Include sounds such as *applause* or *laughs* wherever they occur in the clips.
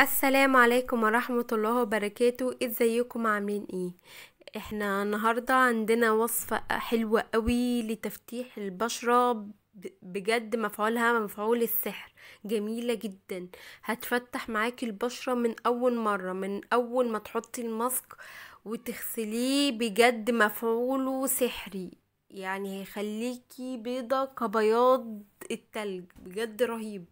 السلام عليكم ورحمة الله وبركاته ازيكم عاملين ايه احنا النهاردة عندنا وصفة حلوة قوي لتفتيح البشرة بجد مفعولها مفعول السحر جميلة جدا هتفتح معاكي البشرة من اول مرة من اول ما تحطي الماسك وتغسليه بجد مفعوله سحري يعني هيخليكي بيضة كبياض التلج بجد رهيب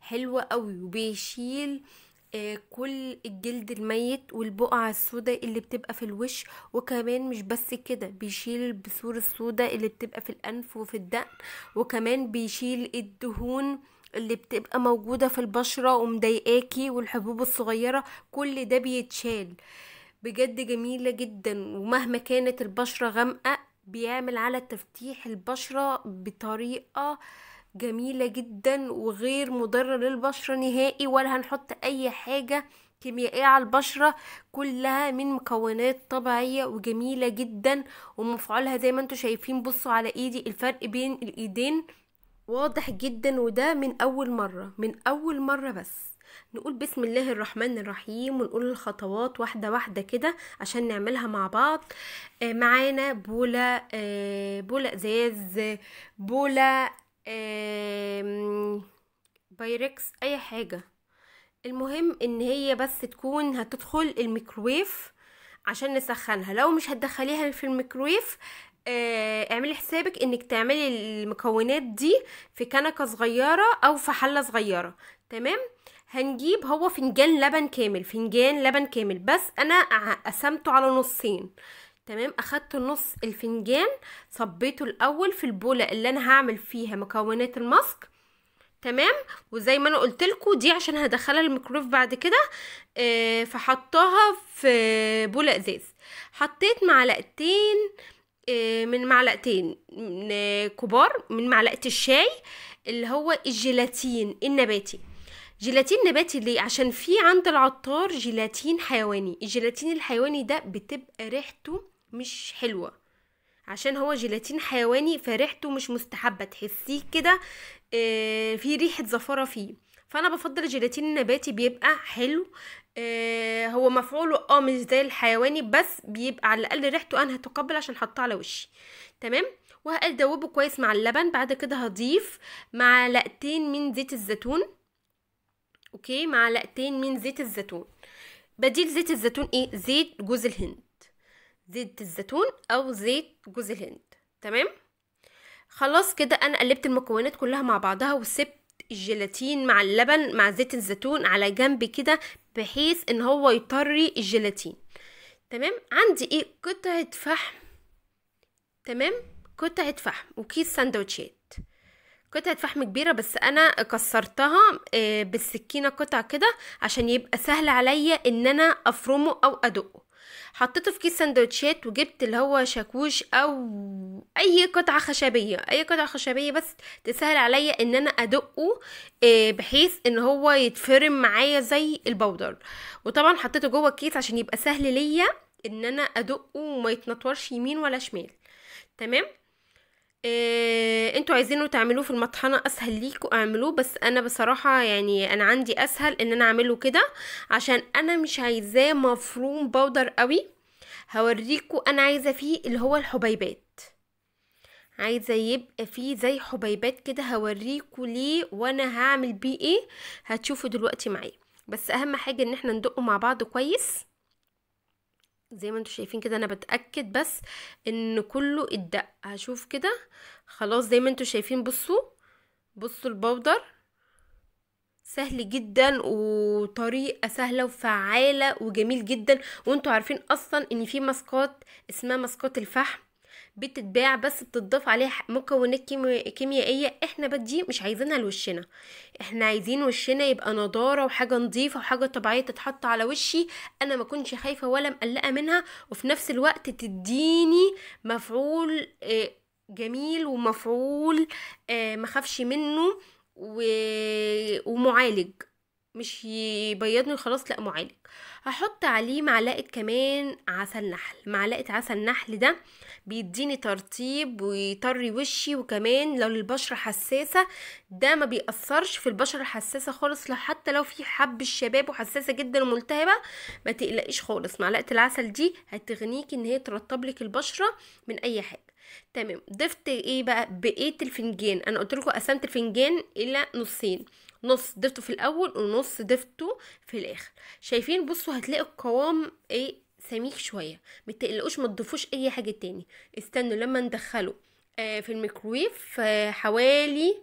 حلوة قوي وبيشيل آه آه، كل الجلد الميت والبقع السوداء اللي بتبقى في الوش وكمان مش بس كده بيشيل البثور السوداء اللي بتبقى في الانف وفي الدقن وكمان بيشيل الدهون اللي بتبقى موجودة في البشرة ومضايقاكي والحبوب الصغيرة كل ده بيتشال بجد جميلة جدا ومهما كانت البشرة غامقة بيعمل على تفتيح البشرة بطريقة جميلة جدا وغير مضرة للبشرة نهائي ولا هنحط أي حاجة كيميائية على البشرة كلها من مكونات طبيعية وجميلة جدا ومفعولها زي ما انتم شايفين بصوا على ايدي الفرق بين الايدين واضح جدا وده من اول مرة من اول مرة بس نقول بسم الله الرحمن الرحيم ونقول الخطوات واحدة واحدة كده عشان نعملها مع بعض آه، معانا بولا آه، بولا ازاز بولا بايركس اي حاجه المهم ان هي بس تكون هتدخل الميكرويف عشان نسخنها لو مش هتدخليها في الميكرويف آه، اعملي حسابك انك تعملي المكونات دي في كنكه صغيره او في حله صغيره تمام هنجيب هو فنجان لبن كامل فنجان لبن كامل بس انا قسمته على نصين تمام اخدت نص الفنجان صبيته الاول في البوله اللي انا هعمل فيها مكونات الماسك تمام وزي ما انا قلت لكم دي عشان هدخلها الميكروف بعد كده آه فحطها في بوله ازاز حطيت معلقتين آه من معلقتين من كبار من معلقه الشاي اللي هو الجيلاتين النباتي جيلاتين نباتي ليه عشان في عند العطار جيلاتين حيواني الجيلاتين الحيواني ده بتبقى ريحته مش حلوه عشان هو جيلاتين حيواني فريحته مش مستحبه تحسيه كده آه، في ريحه زفره فيه فانا بفضل الجيلاتين النباتي بيبقى حلو آه، هو مفعوله اه مش زي الحيواني بس بيبقى على الاقل ريحته انا هتقبل عشان حطه على وشي تمام وهدوبه كويس مع اللبن بعد كده هضيف معلقتين من زيت الزيتون اوكي معلقتين من زيت الزيتون بديل زيت الزيتون ايه زيت جوز الهند زيت الزيتون او زيت جوز الهند تمام خلاص كده انا قلبت المكونات كلها مع بعضها وسبت الجيلاتين مع اللبن مع زيت الزيتون على جنب كده بحيث ان هو يطري الجيلاتين تمام عندي ايه قطعه فحم تمام قطعه فحم وكيس سندوتشات قطعة فحم كبيرة بس أنا كسرتها آه، بالسكينة قطع كده عشان يبقى سهل عليا إن أنا أفرمه أو أدقه حطيته في كيس سندوتشات وجبت اللي هو شاكوش او اي قطعه خشبيه اي قطعه خشبيه بس تسهل عليا ان انا ادقه آه، بحيث ان هو يتفرم معايا زي البودر وطبعا حطيته جوه الكيس عشان يبقى سهل ليا ان انا ادقه وما يتنطورش يمين ولا شمال تمام إيه انتوا عايزينه تعملوه في المطحنه اسهل ليكوا اعملوه بس انا بصراحه يعني انا عندي اسهل ان انا اعمله كده عشان انا مش عايزاه مفروم بودر قوي هوريكوا انا عايزه فيه اللي هو الحبيبات عايزه يبقى فيه زي حبيبات كده هوريكوا ليه وانا هعمل بيه ايه هتشوفوا دلوقتي معايا بس اهم حاجه ان احنا ندقه مع بعض كويس زي ما انتوا شايفين كده انا بتاكد بس ان كله اتدق هشوف كده خلاص زي ما انتوا شايفين بصوا بصوا البودر سهل جدا وطريقه سهله وفعاله وجميل جدا وانتوا عارفين اصلا ان في ماسكات اسمها ماسكات الفحم بتتباع بس بتضاف عليها مكونات كيميائيه احنا بدي دي مش عايزينها لوشنا احنا عايزين وشنا يبقى نضاره وحاجه نظيفه وحاجه طبيعيه تتحط على وشي انا ما كنتش خايفه ولا مقلقه منها وفي نفس الوقت تديني مفعول آه، جميل ومفعول آه، مخافش منه ومعالج مش يبيضني وخلاص لا معالج هحط عليه معلقه كمان عسل نحل معلقه عسل نحل ده بيديني ترطيب ويطري وشي وكمان لو البشره حساسه ده ما بيأثرش في البشره الحساسه خالص لو حتى لو في حب الشباب وحساسه جدا وملتهبه ما تقلقيش خالص معلقه العسل دي هتغنيكي ان هي ترطب لك البشره من اي حاجه تمام ضفت ايه بقى بقيت الفنجان انا قلت لكم قسمت الفنجان الى نصين نص دفته في الاول ونص دفته في الاخر شايفين بصوا هتلاقي القوام ايه سميك شويه متقلقوش ما تضيفوش اي حاجه تاني استنوا لما ندخله آه في الميكرويف آه حوالي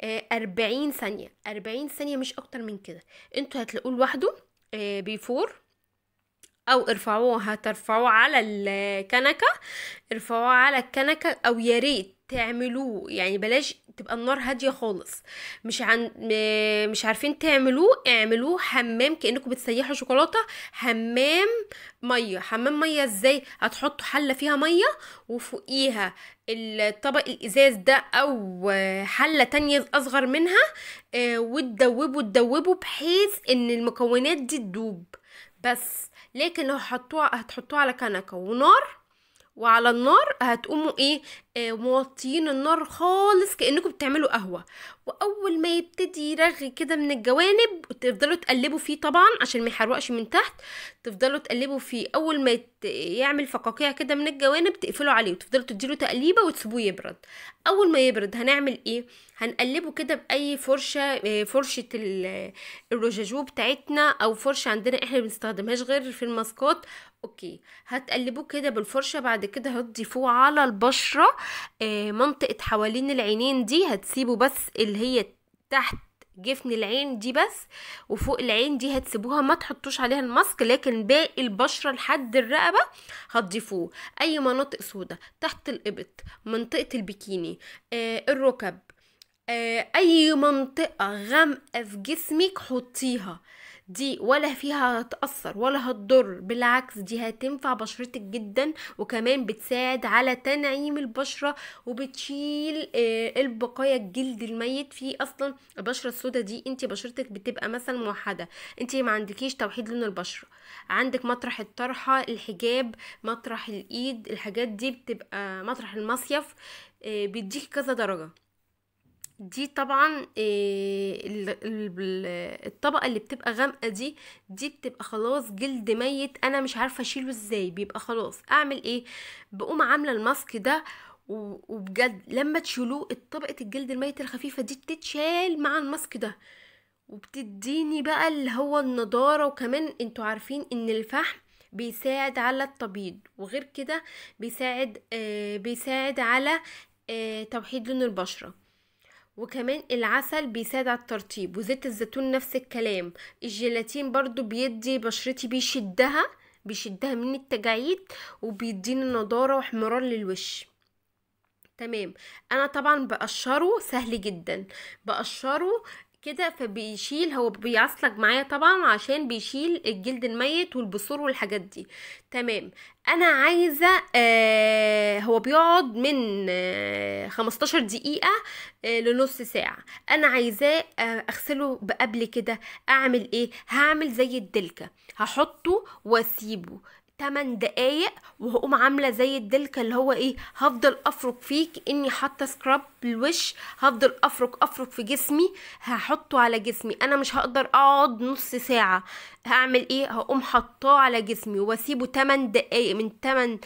آه، أربعين ثانية أربعين ثانية مش أكتر من كده انتوا هتلاقوه لوحده آه، بيفور او ارفعوه هترفعوه على الكنكه ارفعوه على الكنكه او يا ريت تعملوه يعني بلاش تبقى النار هاديه خالص مش عن مش عارفين تعملوه اعملوه حمام كانكم بتسيحوا شوكولاته حمام ميه حمام ميه ازاي هتحطوا حله فيها ميه وفوقيها الطبق الازاز ده او حله تانية اصغر منها آه، وتدوبوا تدوبوا بحيث ان المكونات دي تدوب بس لكن لو حطوها هتحطوها على كنكه ونار وعلى النار هتقوموا ايه آه، موطيين النار خالص كانكم بتعملوا قهوه واول ما يبتدي يرغي كده من الجوانب تفضلوا تقلبوا فيه طبعا عشان ما يحرقش من تحت تفضلوا تقلبوا فيه اول ما يعمل فقاقيع كده من الجوانب تقفلوا عليه وتفضلوا تديله تقليبه وتسيبوه يبرد اول ما يبرد هنعمل ايه هنقلبه كده باي فرشه آه، فرشه الرجاجو بتاعتنا او فرشه عندنا احنا بنستخدمهاش غير في الماسكات اوكي هتقلبوه كده بالفرشه بعد كده هتضيفوه على البشره آه، منطقه حوالين العينين دي هتسيبوا بس اللي هي تحت جفن العين دي بس وفوق العين دي هتسيبوها ما تحطوش عليها الماسك لكن باقي البشره لحد الرقبه هتضيفوه اي مناطق سودة تحت الابط منطقه البكيني آه الركب آه اي منطقه غامقه في جسمك حطيها آه دي ولا فيها هتأثر ولا هتضر بالعكس دي هتنفع بشرتك جدا وكمان بتساعد على تنعيم البشرة وبتشيل آه، البقايا الجلد الميت في اصلا البشرة السوداء دي انت بشرتك بتبقى مثلا موحدة انت ما عندكيش توحيد لون البشرة عندك مطرح الطرحة الحجاب مطرح الايد الحاجات دي بتبقى مطرح المصيف آه، بيديك كذا درجة دي طبعا آه، الطبقه اللي بتبقى غامقه دي دي بتبقى خلاص جلد ميت انا مش عارفه اشيله ازاي بيبقى خلاص اعمل ايه بقوم عامله الماسك ده وبجد لما تشيلوه طبقه الجلد الميت الخفيفه دي بتتشال مع الماسك ده وبتديني بقى اللي هو النضاره وكمان انتوا عارفين ان الفحم بيساعد على التبييض وغير كده بيساعد آه بيساعد على آه توحيد لون البشره وكمان العسل بيساعد على الترطيب وزيت الزيتون نفس الكلام الجيلاتين برضو بيدي بشرتي بيشدها بيشدها من التجاعيد وبيديني نضارة واحمرار للوش تمام انا طبعا بقشره سهل جدا بقشره كده فبيشيل هو بيعصلك معايا طبعا عشان بيشيل الجلد الميت والبثور والحاجات دي تمام انا عايزه آه هو بيقعد من آه 15 دقيقه آه لنص ساعه انا عايزاه آه اغسله بقبل كده اعمل ايه هعمل زي الدلكه هحطه واسيبه 8 دقايق وهقوم عامله زي الدلك اللي هو ايه هفضل افرك فيه كاني حاطه سكراب للوش هفضل افرك افرك في جسمي هحطه على جسمي انا مش هقدر اقعد نص ساعه هعمل ايه هقوم حطاه على جسمي واسيبه 8 دقايق من 8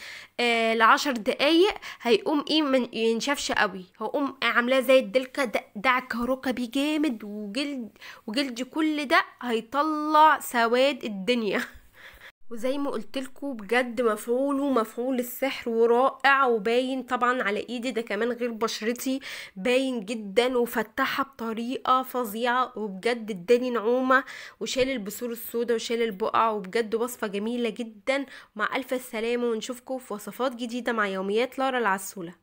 ل 10 دقايق هيقوم ايه من ينشفش قوي هقوم عاملاه زي الدلكه دعك ركبي جامد وجلد وجلدي كل ده هيطلع سواد الدنيا *laughs* وزي ما قلتلكوا بجد مفعوله مفعول السحر ورائع وباين طبعا على ايدي ده كمان غير بشرتي باين جدا وفتحها بطريقة فظيعة وبجد اداني نعومة وشال البصور السوداء وشال البقع وبجد وصفة جميلة جدا مع الف السلامة ونشوفكم في وصفات جديدة مع يوميات لارا العسولة